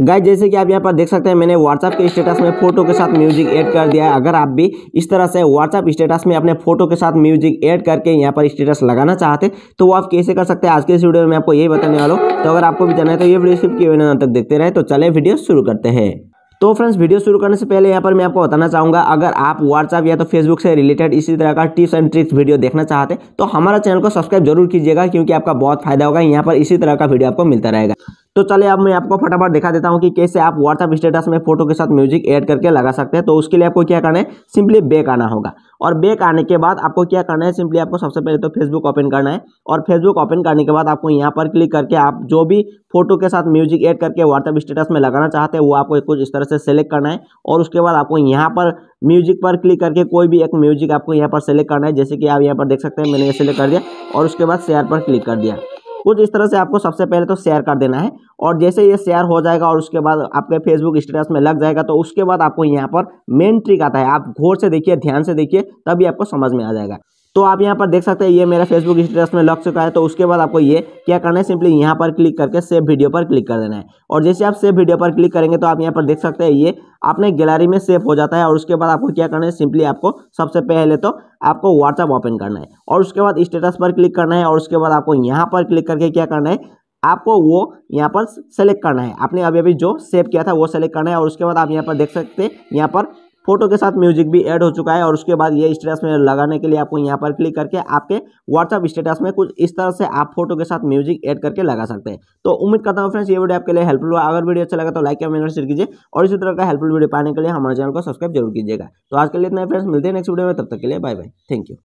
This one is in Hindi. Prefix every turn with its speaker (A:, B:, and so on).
A: गाय जैसे कि आप यहाँ पर देख सकते हैं मैंने व्हाट्सअप के स्टेटस में फोटो के साथ म्यूजिक ऐड कर दिया है अगर आप भी इस तरह से व्हाट्सअप स्टेटस में अपने फोटो के साथ म्यूजिक ऐड करके यहाँ पर स्टेटस लगाना चाहते तो वो आप कैसे कर सकते हैं आज के इस वीडियो में आपको यही बताने वाला हूँ तो अगर आपको भी जाना है तो ये वीडियो स्किप किए तक देखते रहे तो चले वीडियो शुरू करते हैं तो फ्रेंड्स वीडियो शुरू करने से पहले यहाँ पर मैं आपको बताना चाहूँगा अगर आप व्हाट्सअप या तो फेसबुक से रिलेटेड इसी तरह का टिप्स एंड ट्रिक्स वीडियो देखना चाहते तो हमारा चैनल को सब्सक्राइब जरूर कीजिएगा क्योंकि आपका बहुत फायदा होगा यहाँ पर इसी तरह का वीडियो आपको मिलता रहेगा तो चले अब मैं आपको फटाफट दिखा देता हूँ कि कैसे आप व्हाट्सअप स्टेटस में फोटो के साथ म्यूजिक ऐड करके लगा सकते हैं तो उसके लिए आपको क्या करना है सिंपली बैक आना होगा और बैक आने के बाद आपको क्या करना है सिंपली आपको सबसे पहले तो फेसबुक ओपन करना है और फेसबुक ओपन करने के बाद आपको यहाँ पर क्लिक करके आप जो भी फोटो के साथ म्यूजिक ऐड करके व्हाट्सअप स्टेटस में लगाना चाहते हैं वो आपको कुछ इस तरह से सेलेक्ट करना है और उसके बाद आपको यहाँ पर म्यूजिक पर क्लिक करके कोई भी एक म्यूजिक आपको यहाँ पर सेलेक्ट करना है जैसे कि आप यहाँ पर देख सकते हैं मैंने ये सेलेक्ट कर दिया और उसके बाद शेयर पर क्लिक कर दिया कुछ इस तरह से आपको सबसे पहले तो शेयर कर देना है और जैसे ये शेयर हो जाएगा और उसके बाद आपके फेसबुक स्टेटस में लग जाएगा तो उसके बाद आपको यहाँ पर मेन ट्रिक आता है आप घोर से देखिए ध्यान से देखिए तभी आपको समझ में आ जाएगा तो आप यहाँ पर देख सकते हैं ये मेरा फेसबुक स्टेटस में लग चुका है तो उसके बाद आपको ये क्या करना है सिंपली यहाँ पर क्लिक करके सेव वीडियो पर क्लिक कर देना है और जैसे आप सेव वीडियो पर क्लिक करेंगे तो आप यहाँ पर देख सकते हैं ये आपने गैलरी में सेव हो जाता है और उसके बाद आपको क्या करना है सिंपली आपको सबसे पहले तो आपको व्हाट्सअप ओपन करना है और उसके बाद स्टेटस पर क्लिक करना है और उसके बाद आपको यहाँ पर क्लिक करके क्या करना है आपको वो यहाँ पर सेलेक्ट करना है आपने अभी अभी जो सेव किया था वो सेलेक्ट करना है और उसके बाद आप यहाँ पर देख सकते हैं यहाँ पर फोटो के साथ म्यूजिक भी ऐड हो चुका है और उसके बाद ये स्टेटस में लगाने के लिए आपको यहाँ पर क्लिक करके आपके व्हाट्सअप स्टेटस में कुछ इस तरह से आप फोटो के साथ म्यूजिक ऐड करके लगा सकते हैं तो उम्मीद करता हूँ फ्रेंड्स ये वीडियो आपके लिए हेल्पफुल हुआ अगर वीडियो अच्छा लगा तो लाइक मेरे शेयर कीजिए और इसी तरह का हेल्पफुल वीडियो पाने के लिए हमारे चैनल को सब्सक्राइब जरूर कीजिएगा तो आज के लिए इतना फ्रेंड्स मिलते हैं नेक्स्ट वीडियो में तब तक के लिए बाय बाय थैंक यू